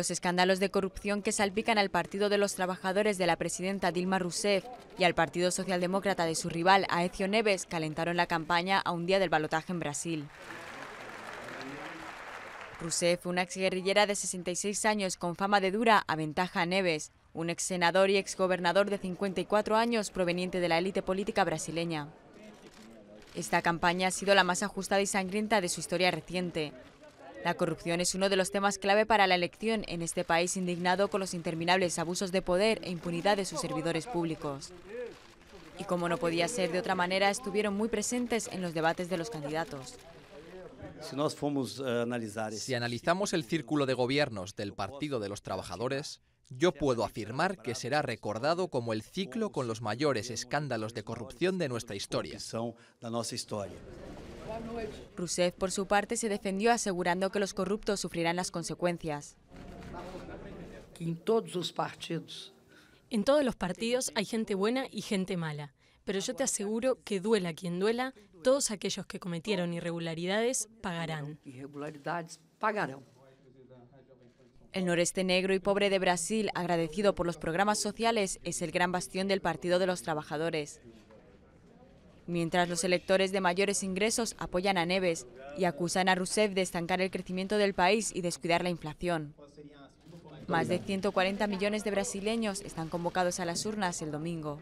los escándalos de corrupción que salpican al Partido de los Trabajadores de la presidenta Dilma Rousseff y al Partido Socialdemócrata de su rival, Aecio Neves, calentaron la campaña a un día del balotaje en Brasil. Rousseff, una exguerrillera de 66 años con fama de dura, aventaja a Neves, un exsenador y exgobernador de 54 años proveniente de la élite política brasileña. Esta campaña ha sido la más ajustada y sangrienta de su historia reciente. La corrupción es uno de los temas clave para la elección en este país indignado con los interminables abusos de poder e impunidad de sus servidores públicos. Y como no podía ser de otra manera, estuvieron muy presentes en los debates de los candidatos. Si eh, analizamos el círculo de gobiernos del Partido de los Trabajadores, yo puedo afirmar que será recordado como el ciclo con los mayores escándalos de corrupción de nuestra historia. Rousseff, por su parte, se defendió asegurando que los corruptos sufrirán las consecuencias. En todos los partidos hay gente buena y gente mala, pero yo te aseguro que duela quien duela, todos aquellos que cometieron irregularidades pagarán. El noreste negro y pobre de Brasil, agradecido por los programas sociales, es el gran bastión del Partido de los Trabajadores. Mientras los electores de mayores ingresos apoyan a Neves y acusan a Rousseff de estancar el crecimiento del país y descuidar la inflación. Más de 140 millones de brasileños están convocados a las urnas el domingo.